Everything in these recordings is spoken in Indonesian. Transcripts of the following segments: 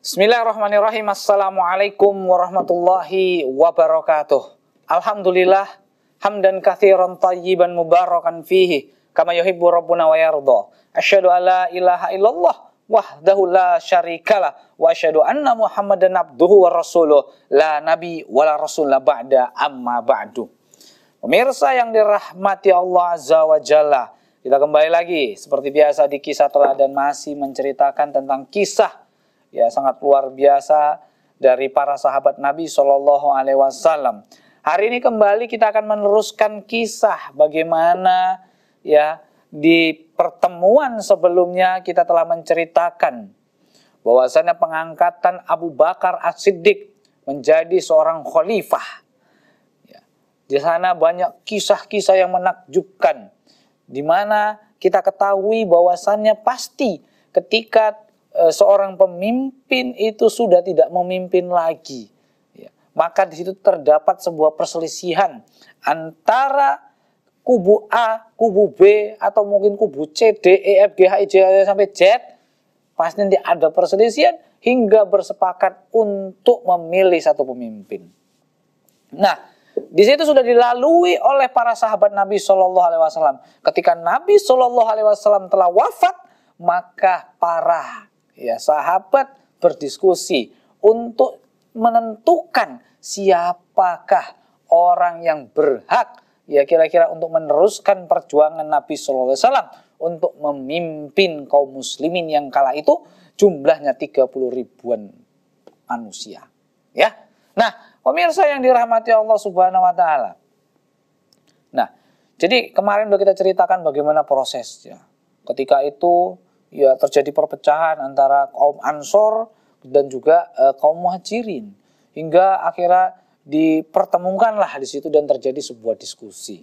Bismillahirrahmanirrahim. Assalamualaikum warahmatullahi wabarakatuh. Alhamdulillah hamdan kathiran tayyiban mubarakan fihi kama yuhibbu rabbuna wa yardha Asyhadu alla ilaha illallah wahdahu la syarikalah wa asyhadu anna Muhammadan abduhu wa rasuluh la nabi wa la rasul la ba'da amma ba'du. Pemirsa yang dirahmati Allah Azza wa Jalla, kita kembali lagi seperti biasa di kisah teladan masih menceritakan tentang kisah ya sangat luar biasa dari para sahabat Nabi Shallallahu Alaihi Wasallam. Hari ini kembali kita akan meneruskan kisah bagaimana ya di pertemuan sebelumnya kita telah menceritakan bahwasanya pengangkatan Abu Bakar As-Siddiq menjadi seorang khalifah. Ya. Di sana banyak kisah-kisah yang menakjubkan di mana kita ketahui bahwasannya pasti ketika e, seorang pemimpin itu sudah tidak memimpin lagi, ya. maka di situ terdapat sebuah perselisihan antara kubu A, kubu B, atau mungkin kubu C, D, E, F, G, H, I, J, H, sampai Z, pasti nanti ada perselisihan hingga bersepakat untuk memilih satu pemimpin. Nah, di situ sudah dilalui oleh para sahabat Nabi Shallallahu Alaihi Wasallam. Ketika Nabi Shallallahu Alaihi Wasallam telah wafat, maka para ya sahabat berdiskusi untuk menentukan siapakah orang yang berhak ya kira-kira untuk meneruskan perjuangan Nabi Shallallahu Alaihi Wasallam untuk memimpin kaum muslimin yang kala itu jumlahnya 30 ribuan manusia. Ya. Nah, pemirsa yang dirahmati Allah Subhanahu wa taala. Nah, jadi kemarin sudah kita ceritakan bagaimana prosesnya. Ketika itu ya terjadi perpecahan antara kaum Ansor dan juga e, kaum Muhajirin hingga akhirnya dipertemukanlah di situ dan terjadi sebuah diskusi.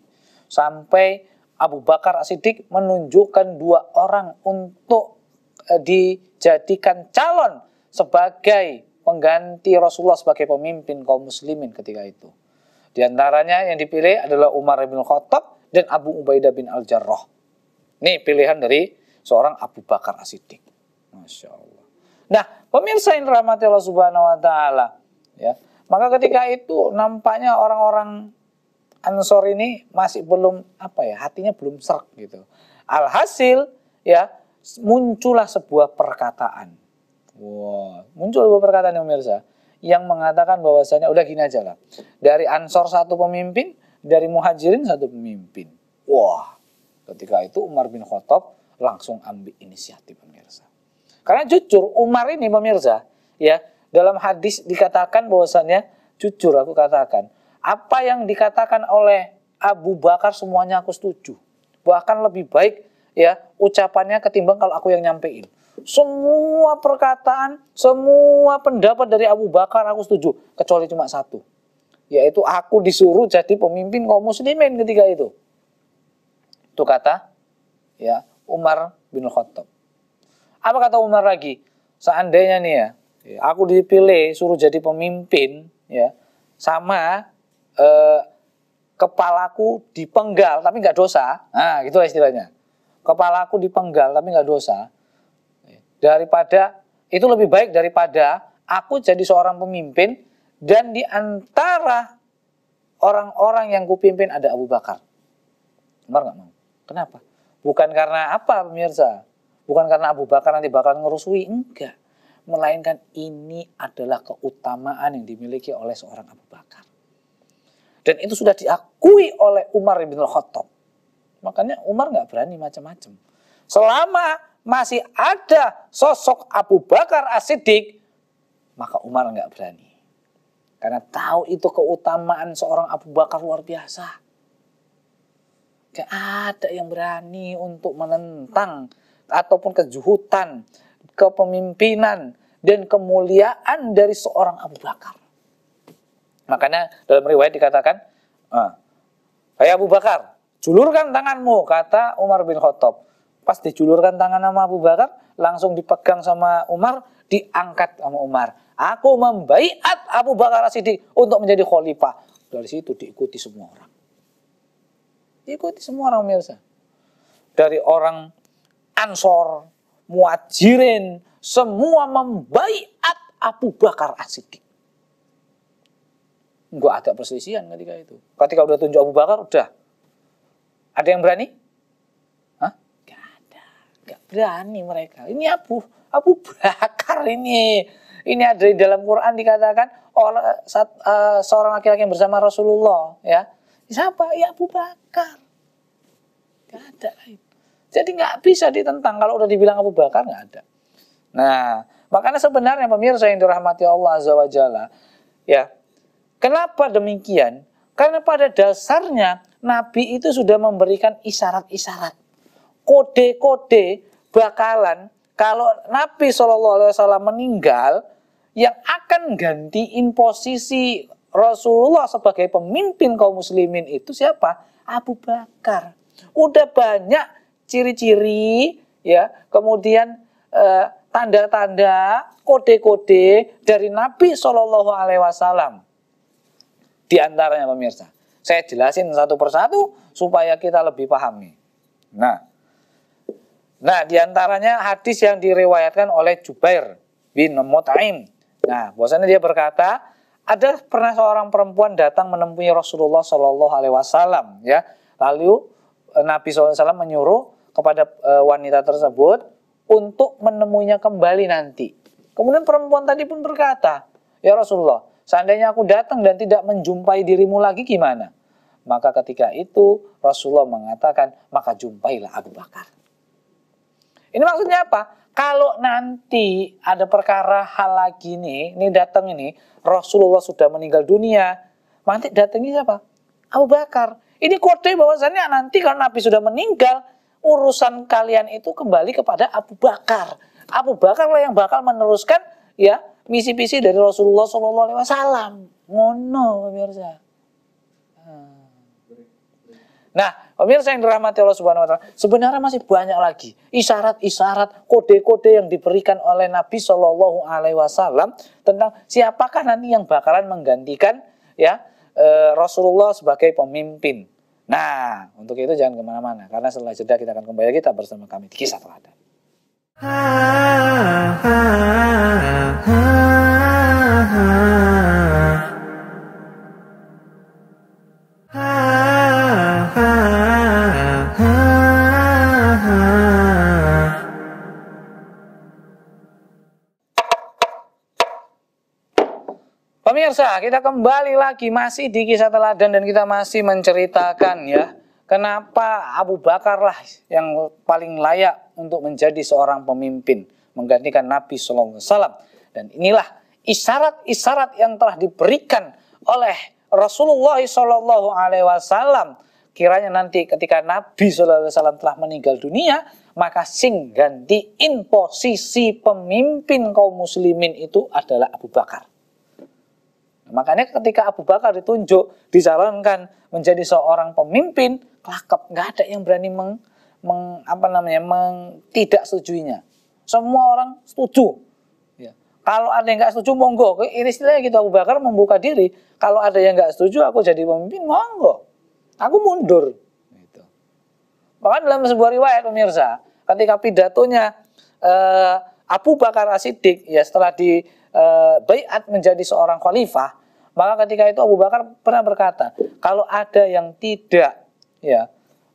Sampai Abu Bakar As-Siddiq menunjukkan dua orang untuk eh, dijadikan calon sebagai pengganti Rasulullah sebagai pemimpin kaum muslimin ketika itu. Di antaranya yang dipilih adalah Umar bin Khattab dan Abu Ubaidah bin Al-Jarrah. Ini pilihan dari seorang Abu Bakar As-Siddiq. Masya Allah. Nah, pemirsa yang dirahmati Allah Subhanahu wa taala, ya. Maka ketika itu nampaknya orang-orang Ansor ini masih belum apa ya, hatinya belum serak gitu. Alhasil ya muncullah sebuah perkataan. Wow, muncul sebuah perkataan yang pemirsa yang mengatakan bahwasanya udah gini aja lah. Dari Ansor satu pemimpin, dari Muhajirin satu pemimpin. Wah, ketika itu Umar bin Khattab langsung ambil inisiatif pemirsa. Karena jujur Umar ini pemirsa ya dalam hadis dikatakan bahwasannya jujur aku katakan, apa yang dikatakan oleh Abu Bakar semuanya aku setuju. Bahkan lebih baik ya ucapannya ketimbang kalau aku yang nyampein. Semua perkataan, semua pendapat dari Abu Bakar aku setuju, kecuali cuma satu. Yaitu aku disuruh jadi pemimpin kaum muslimin ketika itu. Itu kata ya Umar bin Khattab. Apa kata Umar lagi? Seandainya nih ya, Ya, aku dipilih suruh jadi pemimpin, ya sama eh, kepalaku dipenggal tapi nggak dosa. Nah, gitu istilahnya. Kepalaku dipenggal tapi nggak dosa. Daripada itu lebih baik daripada aku jadi seorang pemimpin dan di antara orang-orang yang kupimpin ada Abu Bakar. Benar nggak mau. Kenapa? Bukan karena apa pemirsa? Bukan karena Abu Bakar nanti bakal ngerusui, enggak. Melainkan ini adalah keutamaan yang dimiliki oleh seorang Abu Bakar. Dan itu sudah diakui oleh Umar bin Khattab. Makanya Umar nggak berani macam-macam. Selama masih ada sosok Abu Bakar Asidik maka Umar nggak berani. Karena tahu itu keutamaan seorang Abu Bakar luar biasa. Gak ada yang berani untuk menentang ataupun kejuhutan, kepemimpinan, dan kemuliaan dari seorang Abu Bakar. Makanya dalam riwayat dikatakan, ah, Hai Abu Bakar, julurkan tanganmu, kata Umar bin Khattab. Pas dijulurkan tangan sama Abu Bakar, langsung dipegang sama Umar, diangkat sama Umar. Aku membaiat Abu Bakar Siddiq untuk menjadi khalifah. Dari situ diikuti semua orang. Diikuti semua orang, Mirza. Dari orang Ansor, Muajirin, semua membaiat Abu Bakar As-Siddiq. Enggak ada perselisihan ketika itu. Ketika udah tunjuk Abu Bakar, udah. Ada yang berani? Hah? Gak ada. Gak berani mereka. Ini Abu Abu Bakar ini. Ini ada di dalam Quran dikatakan orang uh, seorang laki-laki yang bersama Rasulullah, ya. Siapa? Ya Abu Bakar. Gak ada Jadi nggak bisa ditentang kalau udah dibilang Abu Bakar nggak ada. Nah, makanya sebenarnya pemirsa yang dirahmati Allah Azza wa Jalla, ya. Kenapa demikian? Karena pada dasarnya Nabi itu sudah memberikan isyarat-isyarat. Kode-kode bakalan kalau Nabi Shallallahu Alaihi Wasallam meninggal, yang akan gantiin posisi Rasulullah sebagai pemimpin kaum muslimin itu siapa? Abu Bakar. Udah banyak ciri-ciri ya, kemudian eh, tanda-tanda, kode-kode dari Nabi Shallallahu Alaihi Wasallam. Di antaranya pemirsa, saya jelasin satu persatu supaya kita lebih pahami Nah, nah di antaranya hadis yang diriwayatkan oleh Jubair bin Mut'im. Nah, bahwasanya dia berkata, ada pernah seorang perempuan datang menemui Rasulullah Shallallahu Alaihi Wasallam, ya. Lalu eh, Nabi Alaihi Wasallam menyuruh kepada eh, wanita tersebut untuk menemuinya kembali nanti. Kemudian perempuan tadi pun berkata, Ya Rasulullah, seandainya aku datang dan tidak menjumpai dirimu lagi gimana? Maka ketika itu Rasulullah mengatakan, maka jumpailah Abu Bakar. Ini maksudnya apa? Kalau nanti ada perkara hal lagi nih, ini datang ini, Rasulullah sudah meninggal dunia, nanti datangnya siapa? Abu Bakar. Ini kode bahwasannya nanti kalau Nabi sudah meninggal, urusan kalian itu kembali kepada Abu Bakar. Abu Bakar lah yang bakal meneruskan ya misi-misi dari Rasulullah Shallallahu Alaihi Wasallam. Ngono pemirsa. Hmm. Nah, pemirsa yang dirahmati Allah Subhanahu wa taala, sebenarnya masih banyak lagi isyarat-isyarat, kode-kode yang diberikan oleh Nabi Shallallahu alaihi wasallam tentang siapakah nanti yang bakalan menggantikan ya eh, Rasulullah sebagai pemimpin. Nah, untuk itu jangan kemana-mana, karena setelah jeda kita akan kembali kita bersama kami di Kisah Teladan. Ha, ha, ha, ha, ha. Ya, kita kembali lagi masih di kisah teladan dan kita masih menceritakan ya, kenapa Abu Bakar lah yang paling layak untuk menjadi seorang pemimpin menggantikan Nabi Alaihi Wasallam Dan inilah isyarat-isyarat yang telah diberikan oleh Rasulullah Alaihi Wasallam Kiranya nanti ketika Nabi Alaihi Wasallam telah meninggal dunia, maka sing gantiin posisi pemimpin kaum muslimin itu adalah Abu Bakar. Makanya ketika Abu Bakar ditunjuk, dicalonkan menjadi seorang pemimpin, kelakap nggak ada yang berani meng, meng apa namanya meng, tidak setujuinya. Semua orang setuju. Ya. Kalau ada yang nggak setuju monggo. Ini istilahnya gitu Abu Bakar membuka diri. Kalau ada yang nggak setuju aku jadi pemimpin monggo. Aku mundur. Gitu. Bahkan dalam sebuah riwayat pemirsa, ketika pidatonya eh, Abu Bakar Asidik ya setelah di Uh, bayat menjadi seorang khalifah, maka ketika itu Abu Bakar pernah berkata, kalau ada yang tidak ya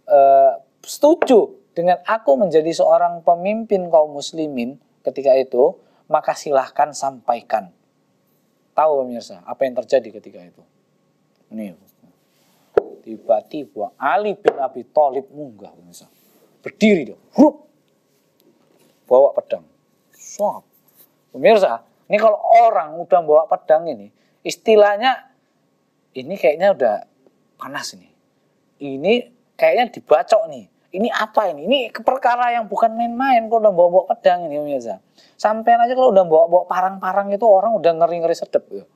eh, setuju dengan aku menjadi seorang pemimpin kaum muslimin ketika itu, maka silahkan sampaikan. Tahu pemirsa apa yang terjadi ketika itu? ini tiba-tiba Ali bin Abi Thalib munggah pemirsa, berdiri dia, Hup! bawa pedang, suap. Pemirsa, ini kalau orang udah bawa pedang ini, istilahnya ini kayaknya udah panas ini. Ini kayaknya dibacok nih. Ini apa ini? Ini perkara yang bukan main-main kok udah bawa-bawa pedang ini pemirsa. Sampai aja kalau udah bawa-bawa parang-parang itu orang udah ngeri-ngeri sedep ya.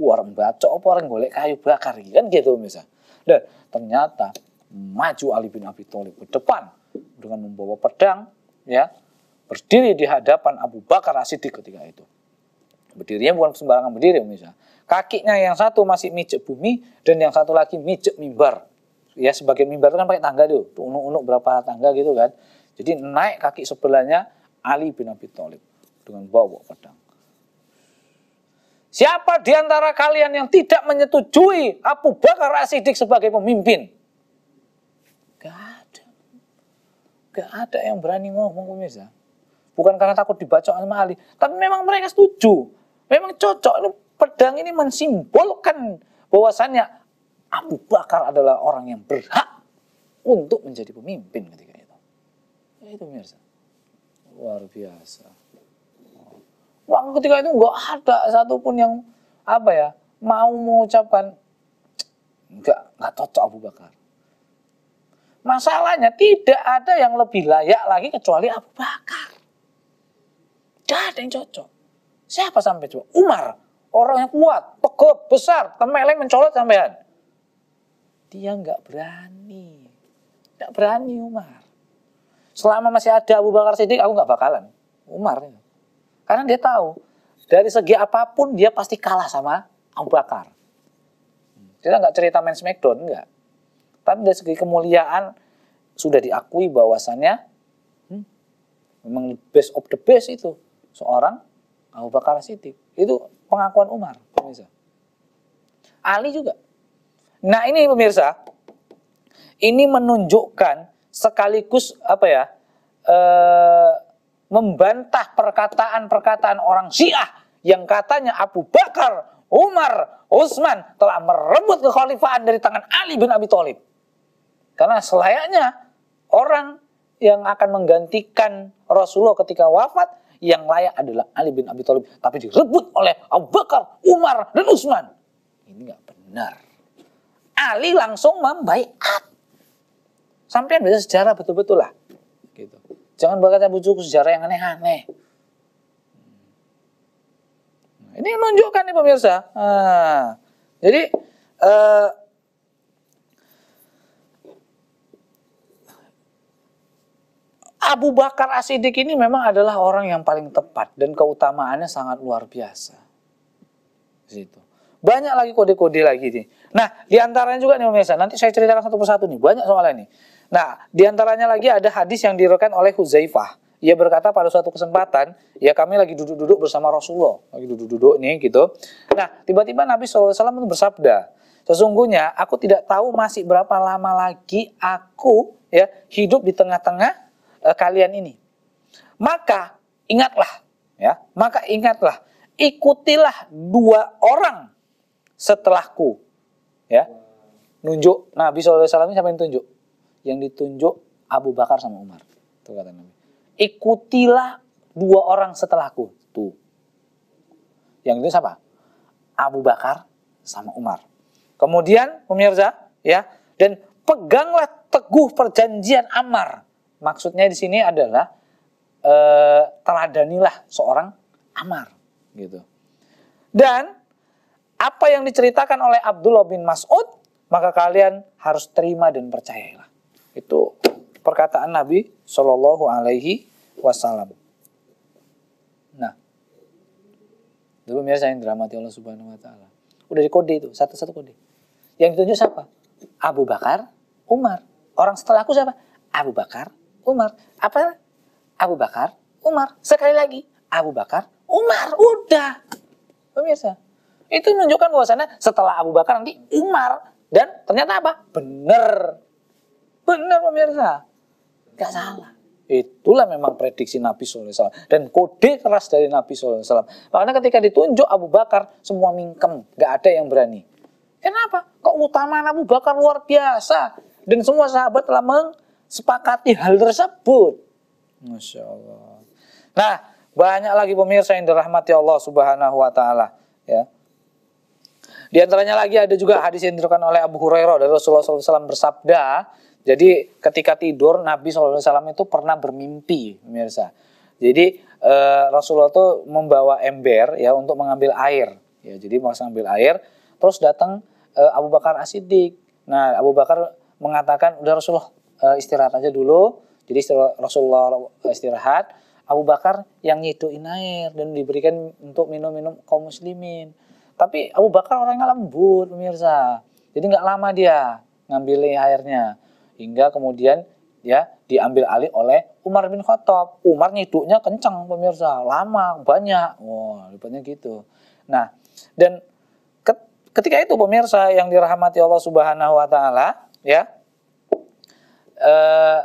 Orang bacok apa orang golek kayu bakar gitu kan gitu pemirsa. Dan ternyata maju Ali bin Abi Thalib ke depan dengan membawa pedang ya berdiri di hadapan Abu Bakar Asidik ketika itu. Berdirinya bukan sembarangan berdiri misalnya Kakinya yang satu masih mijek bumi dan yang satu lagi mijek mimbar. Ya sebagai mimbar itu kan pakai tangga tuh, unuk-unuk berapa tangga gitu kan. Jadi naik kaki sebelahnya Ali bin Abi Thalib dengan bawa pedang. Siapa di antara kalian yang tidak menyetujui Abu Bakar Asidik sebagai pemimpin? Gak ada. Gak ada yang berani ngomong pemirsa. Bukan karena takut dibacok sama Ali. Tapi memang mereka setuju. Memang cocok ini pedang ini mensimbolkan bahwasannya Abu Bakar adalah orang yang berhak untuk menjadi pemimpin ketika itu. Ya itu pemirsa. Luar biasa. Wah ketika itu nggak ada satupun yang apa ya mau mengucapkan nggak nggak cocok Abu Bakar. Masalahnya tidak ada yang lebih layak lagi kecuali Abu Bakar. Tidak ada yang cocok. Siapa sampai coba? Umar. Orang yang kuat, tegap, besar, temeleng, mencolot sampean. Dia nggak berani. Nggak berani Umar. Selama masih ada Abu Bakar Siddiq, aku nggak bakalan. Umar. Karena dia tahu, dari segi apapun dia pasti kalah sama Abu Bakar. Kita nggak cerita main smackdown, nggak. Tapi dari segi kemuliaan, sudah diakui bahwasannya, hmm, memang best of the best itu. Seorang Abu Bakar Siddiq. Itu pengakuan Umar, pemirsa. Ali juga. Nah ini pemirsa, ini menunjukkan sekaligus apa ya, e, membantah perkataan-perkataan orang Syiah yang katanya Abu Bakar, Umar, Utsman telah merebut kekhalifahan dari tangan Ali bin Abi Thalib. Karena selayaknya orang yang akan menggantikan Rasulullah ketika wafat yang layak adalah Ali bin Abi Thalib, tapi direbut oleh Abu Bakar, Umar, dan Utsman. Ini nggak benar. Ali langsung membaikat Sampai baca sejarah betul-betul lah. Gitu. Jangan berkata bujuk sejarah yang aneh-aneh. Hmm. Nah, ini menunjukkan nih pemirsa. Nah, jadi eh, Abu Bakar Asidik ini memang adalah orang yang paling tepat dan keutamaannya sangat luar biasa. Situ. Banyak lagi kode-kode lagi nih. Nah, diantaranya juga nih pemirsa, nanti saya ceritakan satu persatu nih, banyak soalnya nih. Nah, diantaranya lagi ada hadis yang direkan oleh Huzaifah. Ia berkata pada suatu kesempatan, ya kami lagi duduk-duduk bersama Rasulullah, lagi duduk-duduk nih gitu. Nah, tiba-tiba Nabi SAW bersabda, sesungguhnya aku tidak tahu masih berapa lama lagi aku ya hidup di tengah-tengah uh, kalian ini. Maka ingatlah ya, maka ingatlah ikutilah dua orang setelahku. Ya. Nunjuk Nabi SAW siapa yang tunjuk? Yang ditunjuk Abu Bakar sama Umar. Tuh kata Nabi. Ikutilah dua orang setelahku. Tuh. Yang itu siapa? Abu Bakar sama Umar. Kemudian pemirsa, ya, dan peganglah teguh perjanjian Amar. Maksudnya di sini adalah eh, teladanilah seorang Amar gitu. Dan apa yang diceritakan oleh Abdullah bin Mas'ud maka kalian harus terima dan percayalah. Itu perkataan Nabi Shallallahu Alaihi Wasallam. Nah, dulu biasa yang dramati Allah Subhanahu Wa Taala. Udah di kode itu satu-satu kode. Yang ditunjuk siapa? Abu Bakar, Umar. Orang setelahku siapa? Abu Bakar, Umar. Apa? Abu Bakar, Umar. Sekali lagi, Abu Bakar, Umar. Udah. Pemirsa, itu menunjukkan bahwasannya setelah Abu Bakar nanti Umar. Dan ternyata apa? Bener. Bener pemirsa. Gak salah. Itulah memang prediksi Nabi SAW. Dan kode keras dari Nabi SAW. Makanya ketika ditunjuk Abu Bakar, semua mingkem. Gak ada yang berani. Kenapa? Keutamaan Abu Bakar luar biasa. Dan semua sahabat telah meng sepakati hal tersebut. Masya Allah. Nah, banyak lagi pemirsa yang dirahmati Allah Subhanahu wa taala, ya. Di antaranya lagi ada juga hadis yang diterangkan oleh Abu Hurairah dari Rasulullah SAW bersabda, jadi ketika tidur Nabi SAW itu pernah bermimpi, pemirsa. Jadi eh, Rasulullah itu membawa ember ya untuk mengambil air, ya. Jadi mau ambil air, terus datang eh, Abu Bakar Asidik. Nah Abu Bakar mengatakan, udah Rasulullah uh, istirahat aja dulu. Jadi Rasulullah eh, istirahat. Abu Bakar yang nyituin air dan diberikan untuk minum-minum kaum muslimin. Tapi Abu Bakar orangnya lembut pemirsa. Jadi nggak lama dia ngambil airnya. Hingga kemudian ya diambil alih oleh Umar bin Khattab. Umar nyiduknya kencang pemirsa, lama, banyak. Wah, wow, lipatnya gitu. Nah, dan ketika itu pemirsa yang dirahmati Allah Subhanahu wa taala, ya, Eh,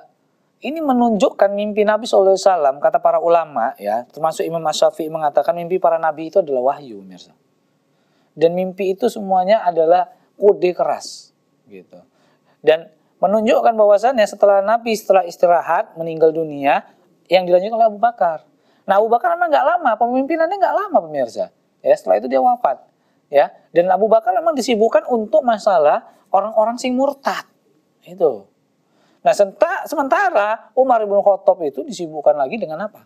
ini menunjukkan mimpi Nabi SAW, kata para ulama ya, termasuk Imam Asyafi'i mengatakan mimpi para nabi itu adalah wahyu, mirza. Dan mimpi itu semuanya adalah kode keras, gitu. Dan menunjukkan bahwasannya setelah Nabi setelah istirahat meninggal dunia, yang dilanjutkan oleh Abu Bakar. Nah Abu Bakar memang nggak lama, pemimpinannya nggak lama pemirsa. Ya setelah itu dia wafat. Ya dan Abu Bakar memang disibukkan untuk masalah orang-orang sing murtad itu. Nah sementara Umar bin Khattab itu disibukkan lagi dengan apa?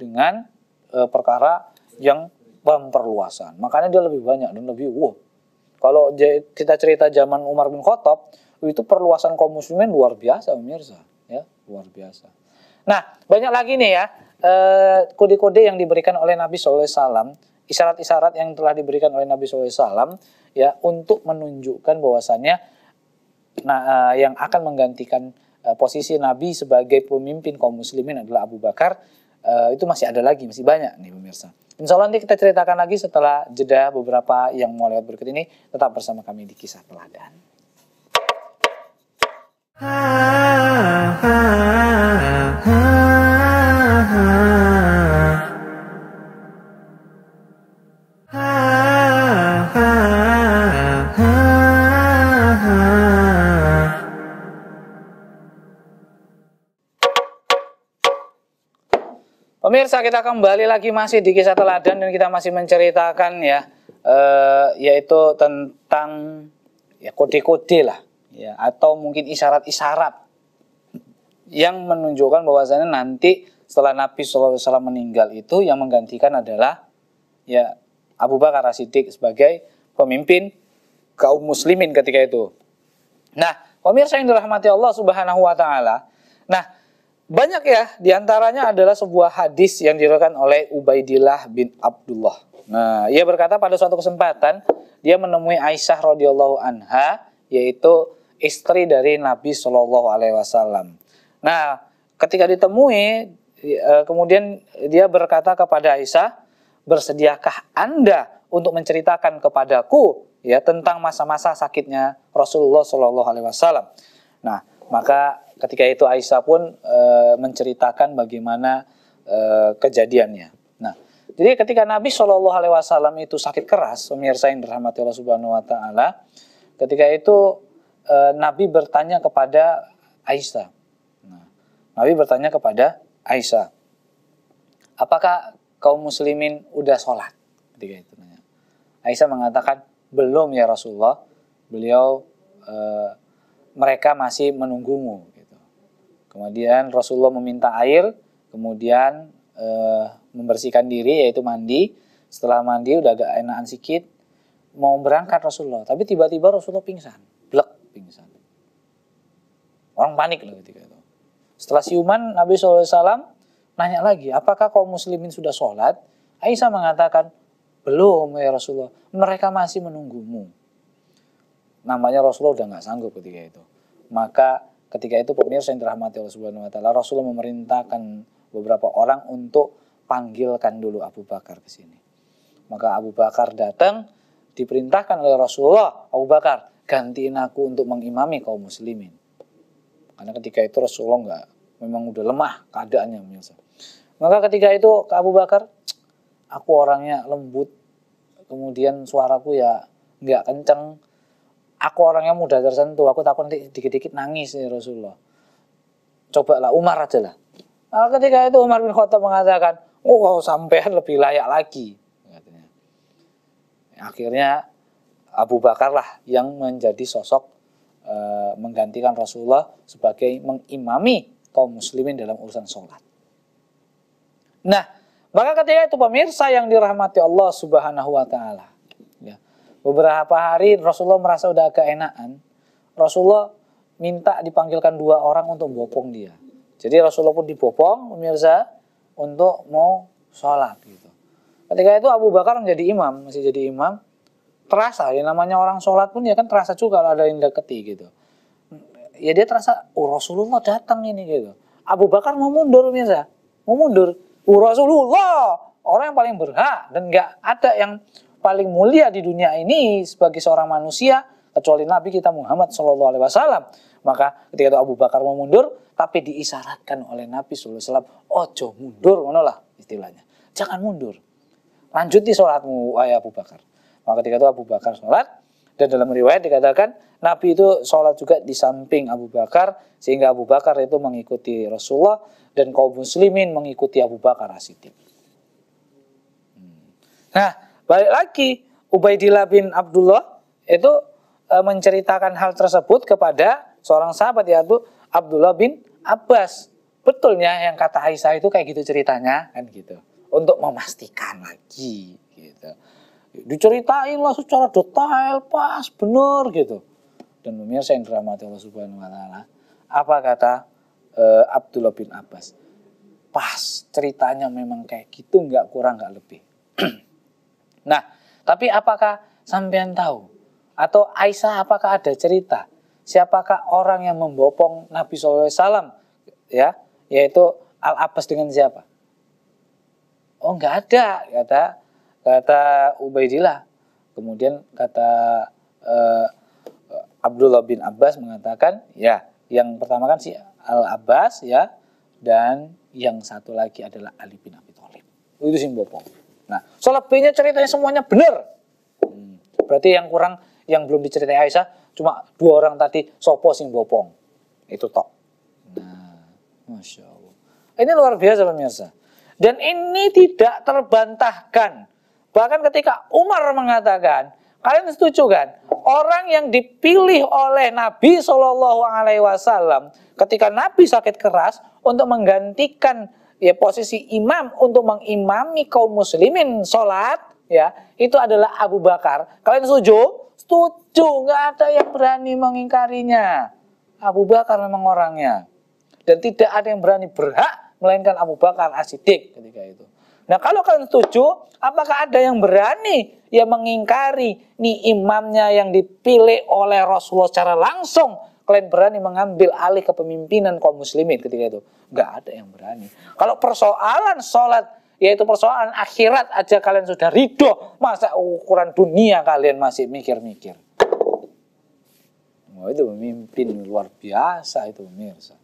Dengan e, perkara yang pemperluasan. Makanya dia lebih banyak dan lebih wow. Kalau kita cerita zaman Umar bin Khattab itu perluasan kaum muslimin luar biasa pemirsa, ya, luar biasa. Nah, banyak lagi nih ya eh, kode-kode yang diberikan oleh Nabi SAW, isyarat-isyarat yang telah diberikan oleh Nabi SAW ya untuk menunjukkan bahwasannya nah eh, yang akan menggantikan Eh, posisi Nabi sebagai pemimpin kaum muslimin adalah Abu Bakar, eh, itu masih ada lagi, masih banyak nih pemirsa. Insya Allah nanti kita ceritakan lagi setelah jeda beberapa yang mau lewat berikut ini. Tetap bersama kami di Kisah Teladan. Ha, ha, ha, ha. Pemirsa kita kembali lagi masih di kisah teladan dan kita masih menceritakan ya e, yaitu tentang ya kode-kode lah ya atau mungkin isyarat-isyarat yang menunjukkan bahwasanya nanti setelah Nabi SAW meninggal itu yang menggantikan adalah ya Abu Bakar As-Siddiq sebagai pemimpin kaum muslimin ketika itu. Nah, pemirsa yang dirahmati Allah Subhanahu wa taala. Nah, banyak ya, diantaranya adalah sebuah hadis yang diriwayatkan oleh Ubaidillah bin Abdullah. Nah, ia berkata pada suatu kesempatan dia menemui Aisyah radhiyallahu anha, yaitu istri dari Nabi Shallallahu Alaihi Wasallam. Nah, ketika ditemui, eh, kemudian dia berkata kepada Aisyah, bersediakah anda untuk menceritakan kepadaku ya tentang masa-masa sakitnya Rasulullah Shallallahu Alaihi Wasallam? Nah, maka Ketika itu Aisyah pun e, menceritakan bagaimana e, kejadiannya. Nah, jadi ketika Nabi Shallallahu Alaihi Wasallam itu sakit keras, pemirsa yang dirahmati Allah Subhanahu Wa Taala, ketika itu e, Nabi bertanya kepada Aisyah. Nah, Nabi bertanya kepada Aisyah, apakah kaum muslimin udah sholat? Ketika itu nanya. Aisyah mengatakan belum ya Rasulullah. Beliau e, mereka masih menunggumu. Kemudian Rasulullah meminta air, kemudian e, membersihkan diri yaitu mandi. Setelah mandi udah agak enakan sedikit, mau berangkat Rasulullah. Tapi tiba-tiba Rasulullah pingsan, blek pingsan. Orang panik lah ketika itu. Setelah siuman Nabi SAW nanya lagi, apakah kaum muslimin sudah sholat? Aisyah mengatakan, belum ya Rasulullah, mereka masih menunggumu. Namanya Rasulullah udah nggak sanggup ketika itu. Maka Ketika itu pemirsa yang dirahmati Allah Subhanahu wa taala, Rasulullah memerintahkan beberapa orang untuk panggilkan dulu Abu Bakar ke sini. Maka Abu Bakar datang diperintahkan oleh Rasulullah, Abu Bakar, gantiin aku untuk mengimami kaum muslimin. Karena ketika itu Rasulullah enggak memang udah lemah keadaannya pemirsa. Maka ketika itu ke Abu Bakar, aku orangnya lembut, kemudian suaraku ya nggak kenceng, aku orang orangnya mudah tersentuh aku takut nanti dikit-dikit nangis nih Rasulullah cobalah Umar aja lah nah, ketika itu Umar bin Khattab mengatakan oh sampean lebih layak lagi akhirnya Abu Bakar lah yang menjadi sosok e, menggantikan Rasulullah sebagai mengimami kaum muslimin dalam urusan sholat. Nah, maka ketika itu pemirsa yang dirahmati Allah Subhanahu wa taala. Beberapa hari Rasulullah merasa udah keenaan. Rasulullah minta dipanggilkan dua orang untuk bopong dia. Jadi Rasulullah pun dibopong pemirsa untuk mau sholat gitu. Ketika itu Abu Bakar menjadi imam, masih jadi imam. Terasa yang namanya orang sholat pun ya kan terasa juga kalau ada yang deketi gitu. Ya dia terasa, oh Rasulullah datang ini gitu. Abu Bakar mau mundur pemirsa, mau mundur. Oh Rasulullah, orang yang paling berhak dan gak ada yang paling mulia di dunia ini sebagai seorang manusia kecuali Nabi kita Muhammad Shallallahu Alaihi Wasallam. Maka ketika itu Abu Bakar mau mundur, tapi diisyaratkan oleh Nabi Shallallahu Alaihi Wasallam, ojo mundur, menolak istilahnya, jangan mundur, lanjut di sholatmu, ayah Abu Bakar. Maka ketika itu Abu Bakar sholat dan dalam riwayat dikatakan Nabi itu sholat juga di samping Abu Bakar sehingga Abu Bakar itu mengikuti Rasulullah dan kaum muslimin mengikuti Abu Bakar as hmm. Nah, Balik lagi Ubaidillah bin Abdullah itu e, menceritakan hal tersebut kepada seorang sahabat yaitu Abdullah bin Abbas. Betulnya yang kata Aisyah itu kayak gitu ceritanya kan gitu. Untuk memastikan lagi gitu. Diceritain lah secara detail pas benar gitu. Dan pemirsa yang dirahmati Allah Subhanahu wa taala, apa kata e, Abdullah bin Abbas? pas ceritanya memang kayak gitu nggak kurang nggak lebih Nah, tapi apakah sampean tahu? Atau Aisyah apakah ada cerita? Siapakah orang yang membopong Nabi SAW? Ya, yaitu Al-Abbas dengan siapa? Oh enggak ada, kata kata Ubaidillah. Kemudian kata eh, Abdullah bin Abbas mengatakan, ya yang pertama kan si Al-Abbas ya, dan yang satu lagi adalah Ali bin Abi Thalib. Itu sih bopong. Nah, selebihnya ceritanya semuanya benar. Hmm. Berarti yang kurang yang belum diceritain Aisyah cuma dua orang tadi sopo sing bopong. Itu tok. Nah, Masya Allah. Ini luar biasa pemirsa. Dan ini tidak terbantahkan. Bahkan ketika Umar mengatakan, kalian setuju kan? Orang yang dipilih oleh Nabi Shallallahu Alaihi Wasallam ketika Nabi sakit keras untuk menggantikan ya posisi imam untuk mengimami kaum muslimin sholat ya itu adalah Abu Bakar. Kalian setuju? Setuju, nggak ada yang berani mengingkarinya. Abu Bakar memang orangnya. Dan tidak ada yang berani berhak melainkan Abu Bakar asidik ketika itu. Nah kalau kalian setuju, apakah ada yang berani yang mengingkari nih imamnya yang dipilih oleh Rasulullah secara langsung kalian berani mengambil alih kepemimpinan kaum muslimin ketika itu? Nggak ada yang berani. Kalau persoalan sholat, yaitu persoalan akhirat aja kalian sudah ridho, masa ukuran dunia kalian masih mikir-mikir? Oh, itu pemimpin luar biasa itu pemirsa.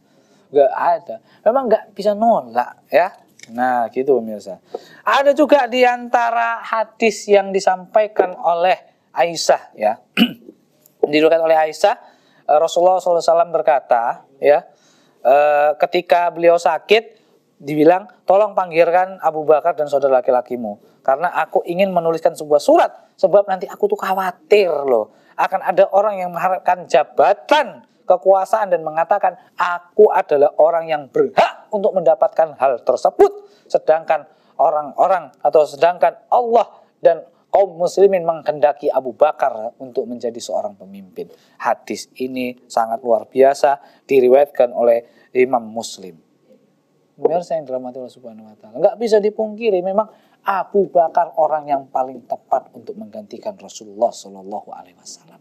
Gak ada. Memang gak bisa nolak ya. Nah gitu pemirsa. Ada juga diantara hadis yang disampaikan oleh Aisyah ya. Diriwayatkan oleh Aisyah Eh, Rasulullah SAW berkata, ya, eh, ketika beliau sakit, dibilang tolong panggilkan Abu Bakar dan saudara laki-lakimu karena aku ingin menuliskan sebuah surat sebab nanti aku tuh khawatir loh akan ada orang yang mengharapkan jabatan kekuasaan dan mengatakan aku adalah orang yang berhak untuk mendapatkan hal tersebut sedangkan orang-orang atau sedangkan Allah dan kaum muslimin menghendaki Abu Bakar untuk menjadi seorang pemimpin. Hadis ini sangat luar biasa diriwayatkan oleh Imam Muslim. saya yang dirahmati Allah Subhanahu wa taala, enggak bisa dipungkiri memang Abu Bakar orang yang paling tepat untuk menggantikan Rasulullah Shallallahu alaihi wasallam.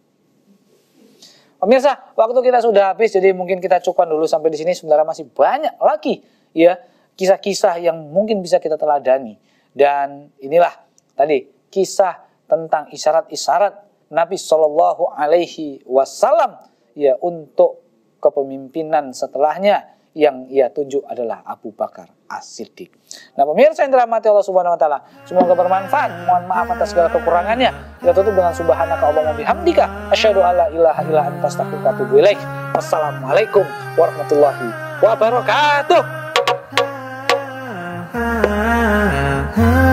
Pemirsa, waktu kita sudah habis jadi mungkin kita cukupkan dulu sampai di sini sebenarnya masih banyak lagi ya kisah-kisah yang mungkin bisa kita teladani dan inilah tadi kisah tentang isyarat-isyarat Nabi Shallallahu Alaihi Wasallam ya untuk kepemimpinan setelahnya yang ia tunjuk adalah Abu Bakar As-Siddiq. Nah pemirsa yang dirahmati Allah Subhanahu Wa Taala, semoga bermanfaat. Mohon maaf atas segala kekurangannya. Kita tutup dengan Subhanaka Allahumma bihamdika. Asyhadu alla ilaha illa anta astaghfiruka wa atubu Wassalamualaikum warahmatullahi wabarakatuh.